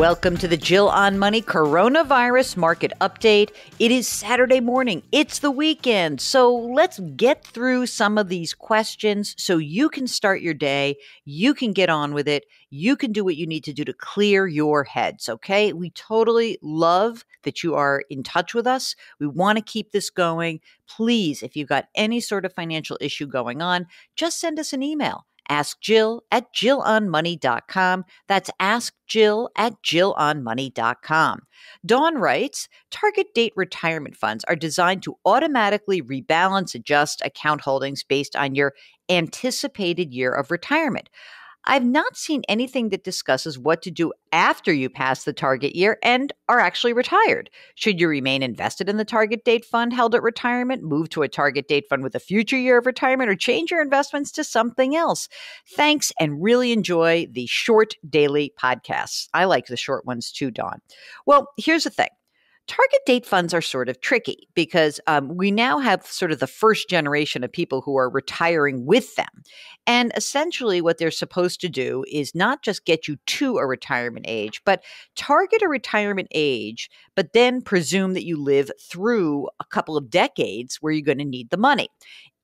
Welcome to the Jill on Money Coronavirus Market Update. It is Saturday morning, it's the weekend. So let's get through some of these questions so you can start your day, you can get on with it, you can do what you need to do to clear your heads. Okay. We totally love that you are in touch with us. We want to keep this going. Please, if you've got any sort of financial issue going on, just send us an email Ask Jill at JillOnMoney.com. That's Ask Jill at JillOnMoney.com. Dawn writes Target date retirement funds are designed to automatically rebalance, adjust account holdings based on your anticipated year of retirement. I've not seen anything that discusses what to do after you pass the target year and are actually retired. Should you remain invested in the target date fund held at retirement, move to a target date fund with a future year of retirement, or change your investments to something else? Thanks and really enjoy the short daily podcasts. I like the short ones too, Don. Well, here's the thing Target date funds are sort of tricky because um, we now have sort of the first generation of people who are retiring with them. And essentially, what they're supposed to do is not just get you to a retirement age, but target a retirement age, but then presume that you live through a couple of decades where you're going to need the money.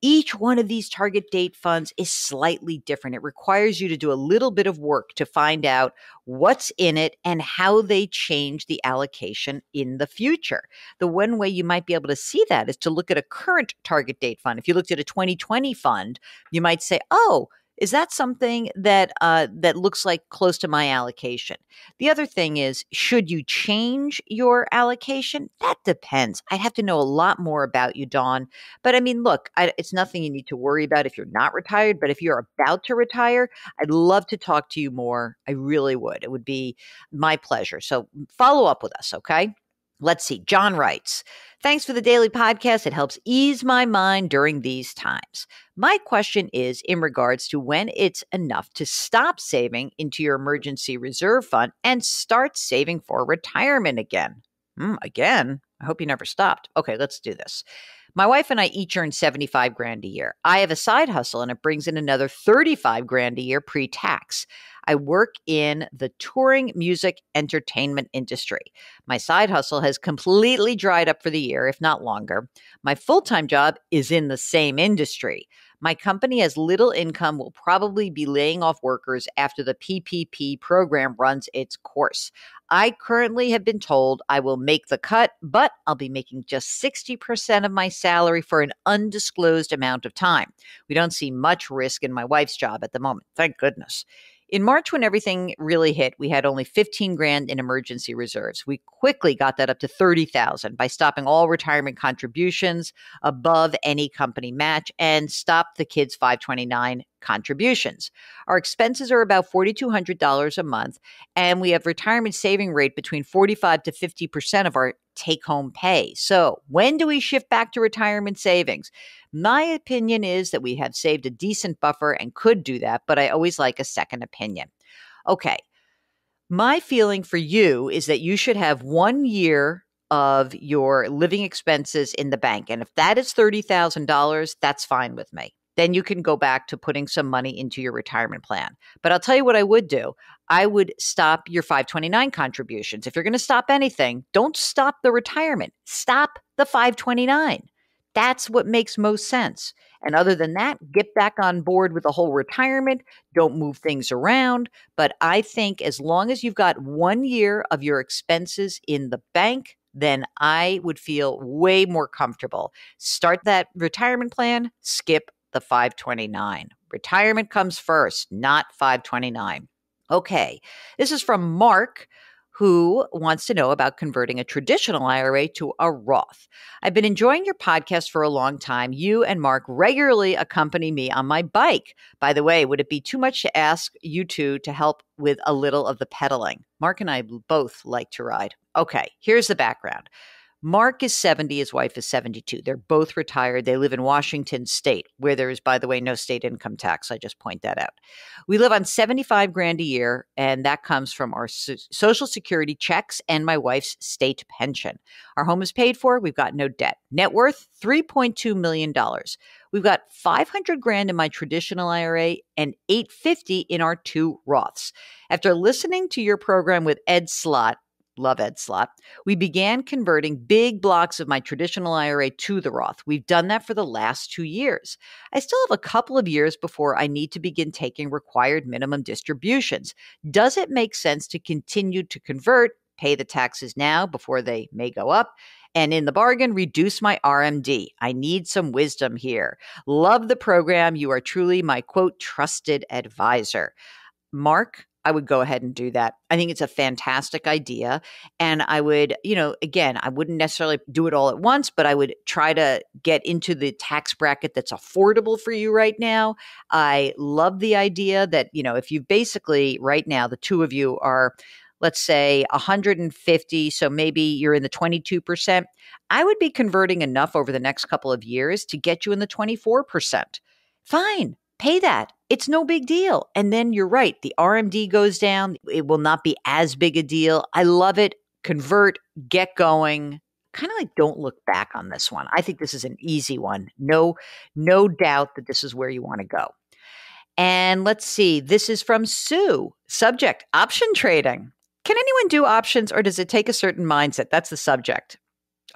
Each one of these target date funds is slightly different. It requires you to do a little bit of work to find out what's in it and how they change the allocation in the future. The one way you might be able to see that is to look at a current target date fund. If you looked at a 2020 fund, you might say, oh, is that something that uh, that looks like close to my allocation? The other thing is, should you change your allocation? That depends. I would have to know a lot more about you, Dawn. But I mean, look, I, it's nothing you need to worry about if you're not retired. But if you're about to retire, I'd love to talk to you more. I really would. It would be my pleasure. So follow up with us, okay? Let's see. John writes, Thanks for the daily podcast. It helps ease my mind during these times. My question is in regards to when it's enough to stop saving into your emergency reserve fund and start saving for retirement again. Mm, again, I hope you never stopped. Okay, let's do this. My wife and I each earn 75 grand a year. I have a side hustle and it brings in another 35 grand a year pre-tax. I work in the touring music entertainment industry. My side hustle has completely dried up for the year, if not longer. My full-time job is in the same industry. My company has little income, will probably be laying off workers after the PPP program runs its course. I currently have been told I will make the cut, but I'll be making just 60% of my salary for an undisclosed amount of time. We don't see much risk in my wife's job at the moment. Thank goodness. In March, when everything really hit, we had only 15 grand in emergency reserves. We quickly got that up to 30,000 by stopping all retirement contributions above any company match and stopped the kids 529 contributions. Our expenses are about $4,200 a month, and we have retirement saving rate between 45 to 50% of our take home pay. So, when do we shift back to retirement savings? My opinion is that we have saved a decent buffer and could do that, but I always like a second opinion. Okay. My feeling for you is that you should have one year of your living expenses in the bank. And if that is $30,000, that's fine with me then you can go back to putting some money into your retirement plan. But I'll tell you what I would do. I would stop your 529 contributions. If you're going to stop anything, don't stop the retirement. Stop the 529. That's what makes most sense. And other than that, get back on board with the whole retirement. Don't move things around. But I think as long as you've got one year of your expenses in the bank, then I would feel way more comfortable. Start that retirement plan, skip the 529. Retirement comes first, not 529. Okay, this is from Mark who wants to know about converting a traditional IRA to a Roth. I've been enjoying your podcast for a long time. You and Mark regularly accompany me on my bike. By the way, would it be too much to ask you two to help with a little of the pedaling? Mark and I both like to ride. Okay, here's the background. Mark is 70, his wife is 72. They're both retired. They live in Washington state, where there is, by the way, no state income tax. I just point that out. We live on 75 grand a year, and that comes from our Social Security checks and my wife's state pension. Our home is paid for. We've got no debt. Net worth $3.2 million. We've got 500 grand in my traditional IRA and 850 in our two Roths. After listening to your program with Ed Slot, love Ed Slot, we began converting big blocks of my traditional IRA to the Roth. We've done that for the last two years. I still have a couple of years before I need to begin taking required minimum distributions. Does it make sense to continue to convert, pay the taxes now before they may go up? and in the bargain, reduce my RMD. I need some wisdom here. Love the program. You are truly my quote, trusted advisor. Mark, I would go ahead and do that. I think it's a fantastic idea. And I would, you know, again, I wouldn't necessarily do it all at once, but I would try to get into the tax bracket that's affordable for you right now. I love the idea that, you know, if you basically right now, the two of you are, let's say 150, so maybe you're in the 22%, I would be converting enough over the next couple of years to get you in the 24%. Fine pay that. It's no big deal. And then you're right. The RMD goes down. It will not be as big a deal. I love it. Convert, get going. Kind of like don't look back on this one. I think this is an easy one. No, no doubt that this is where you want to go. And let's see. This is from Sue. Subject option trading. Can anyone do options or does it take a certain mindset? That's the subject.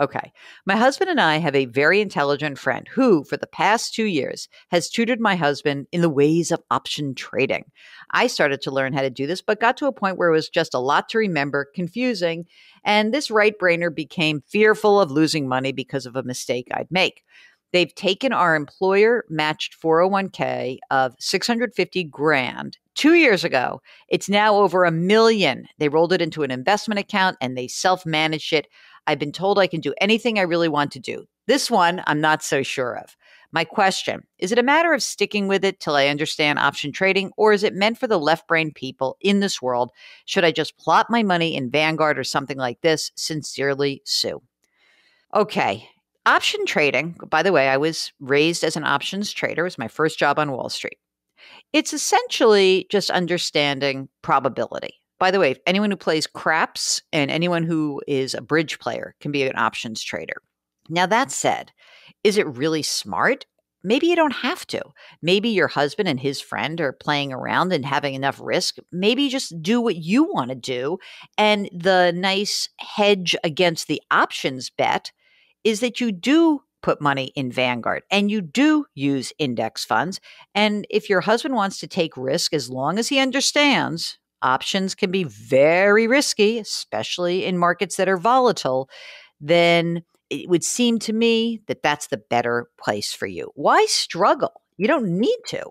Okay. My husband and I have a very intelligent friend who, for the past two years, has tutored my husband in the ways of option trading. I started to learn how to do this, but got to a point where it was just a lot to remember, confusing, and this right brainer became fearful of losing money because of a mistake I'd make. They've taken our employer matched 401k of 650 grand two years ago. It's now over a million. They rolled it into an investment account and they self managed it. I've been told I can do anything I really want to do. This one, I'm not so sure of. My question is it a matter of sticking with it till I understand option trading, or is it meant for the left brain people in this world? Should I just plot my money in Vanguard or something like this? Sincerely, Sue. Okay. Option trading, by the way, I was raised as an options trader, it was my first job on Wall Street. It's essentially just understanding probability. By the way, anyone who plays craps and anyone who is a bridge player can be an options trader. Now, that said, is it really smart? Maybe you don't have to. Maybe your husband and his friend are playing around and having enough risk. Maybe just do what you want to do. And the nice hedge against the options bet is that you do put money in Vanguard and you do use index funds. And if your husband wants to take risk, as long as he understands options can be very risky, especially in markets that are volatile, then it would seem to me that that's the better place for you. Why struggle? You don't need to.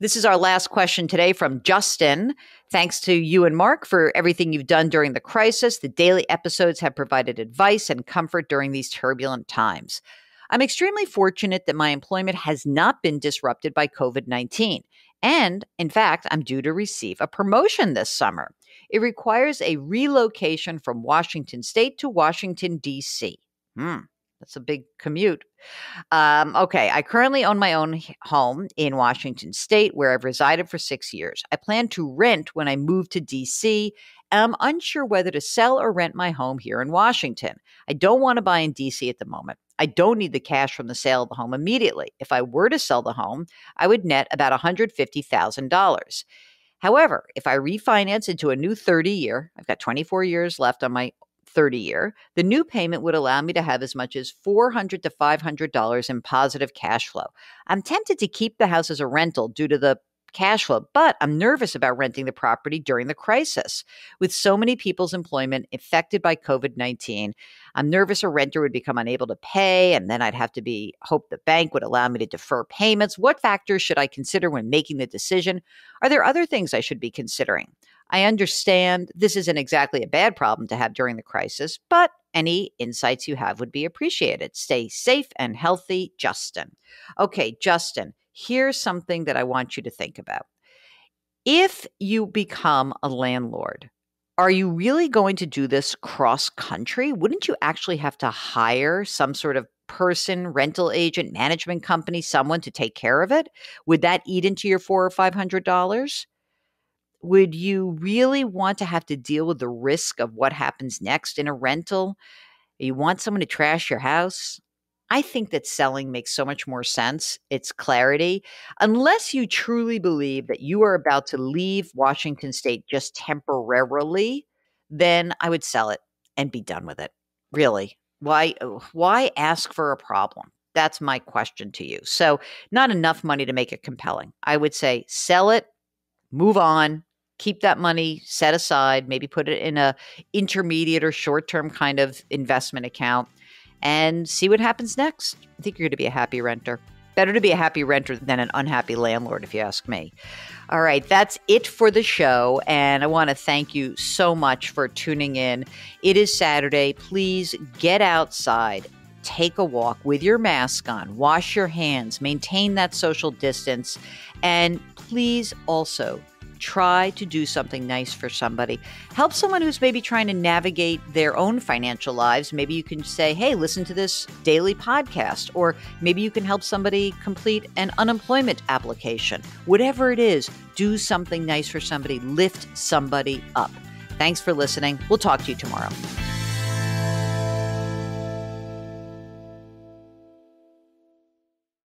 This is our last question today from Justin. Thanks to you and Mark for everything you've done during the crisis. The daily episodes have provided advice and comfort during these turbulent times. I'm extremely fortunate that my employment has not been disrupted by COVID 19. And in fact, I'm due to receive a promotion this summer. It requires a relocation from Washington State to Washington, D.C. Hmm. That's a big commute. Um, okay, I currently own my own home in Washington State, where I've resided for six years. I plan to rent when I move to DC, and I'm unsure whether to sell or rent my home here in Washington. I don't want to buy in DC at the moment. I don't need the cash from the sale of the home immediately. If I were to sell the home, I would net about $150,000. However, if I refinance into a new 30 year, I've got 24 years left on my 30 year, the new payment would allow me to have as much as $400 to $500 in positive cash flow. I'm tempted to keep the house as a rental due to the cash flow, but I'm nervous about renting the property during the crisis. With so many people's employment affected by COVID 19, I'm nervous a renter would become unable to pay, and then I'd have to be hope the bank would allow me to defer payments. What factors should I consider when making the decision? Are there other things I should be considering? I understand this isn't exactly a bad problem to have during the crisis, but any insights you have would be appreciated. Stay safe and healthy, Justin. Okay, Justin, here's something that I want you to think about. If you become a landlord, are you really going to do this cross country? Wouldn't you actually have to hire some sort of person, rental agent, management company, someone to take care of it? Would that eat into your four or five hundred dollars? would you really want to have to deal with the risk of what happens next in a rental? You want someone to trash your house? I think that selling makes so much more sense. It's clarity. Unless you truly believe that you are about to leave Washington state just temporarily, then I would sell it and be done with it. Really. Why uh, why ask for a problem? That's my question to you. So, not enough money to make it compelling. I would say sell it, move on, keep that money set aside, maybe put it in a intermediate or short-term kind of investment account and see what happens next. I think you're going to be a happy renter. Better to be a happy renter than an unhappy landlord, if you ask me. All right, that's it for the show. And I want to thank you so much for tuning in. It is Saturday. Please get outside, take a walk with your mask on, wash your hands, maintain that social distance, and please also try to do something nice for somebody. Help someone who's maybe trying to navigate their own financial lives. Maybe you can say, hey, listen to this daily podcast, or maybe you can help somebody complete an unemployment application. Whatever it is, do something nice for somebody, lift somebody up. Thanks for listening. We'll talk to you tomorrow.